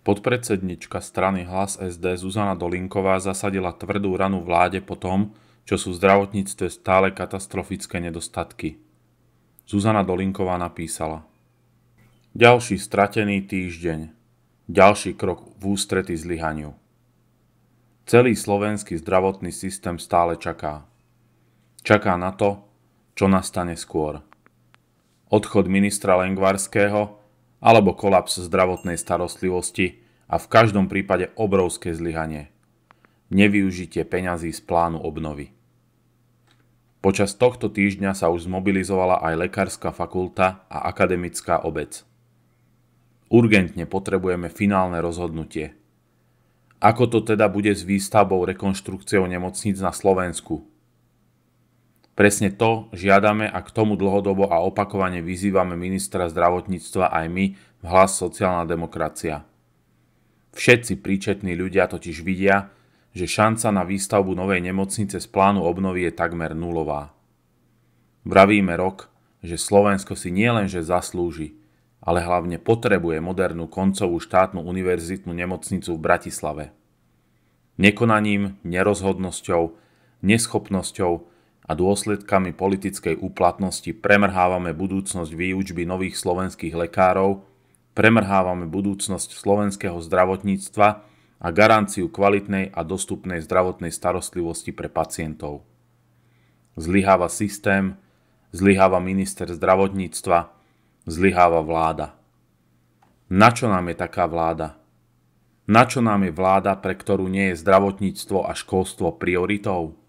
Podpredsednička strany Hlas SD Zuzana Dolinková zasadila tvrdú ranu vláde po tom, čo sú v zdravotníctve stále katastrofické nedostatky. Zuzana Dolinková napísala Ďalší stratený týždeň. Ďalší krok v ústrety zlyhaniu. Celý slovenský zdravotný systém stále čaká. Čaká na to, čo nastane skôr. Odchod ministra Lengvarského – alebo kolaps zdravotnej starostlivosti a v každom prípade obrovské zlyhanie. Nevyužitie peňazí z plánu obnovy. Počas tohto týždňa sa už zmobilizovala aj lekárska fakulta a akademická obec. Urgentne potrebujeme finálne rozhodnutie. Ako to teda bude s výstavbou rekonštrukciou nemocníc na Slovensku, Presne to žiadame a k tomu dlhodobo a opakovane vyzývame ministra zdravotníctva aj my v hlas sociálna demokracia. Všetci príčetní ľudia totiž vidia, že šanca na výstavbu novej nemocnice z plánu obnovy je takmer nulová. Vravíme rok, že Slovensko si nielenže zaslúži, ale hlavne potrebuje modernú koncovú štátnu univerzitnú nemocnicu v Bratislave. Nekonaním, nerozhodnosťou, neschopnosťou a dôsledkami politickej úplatnosti premrhávame budúcnosť výučby nových slovenských lekárov, premrhávame budúcnosť slovenského zdravotníctva a garanciu kvalitnej a dostupnej zdravotnej starostlivosti pre pacientov. Zlyháva systém, zlyháva minister zdravotníctva, zlyháva vláda. Na čo nám je taká vláda? Na čo nám je vláda, pre ktorú nie je zdravotníctvo a školstvo prioritou?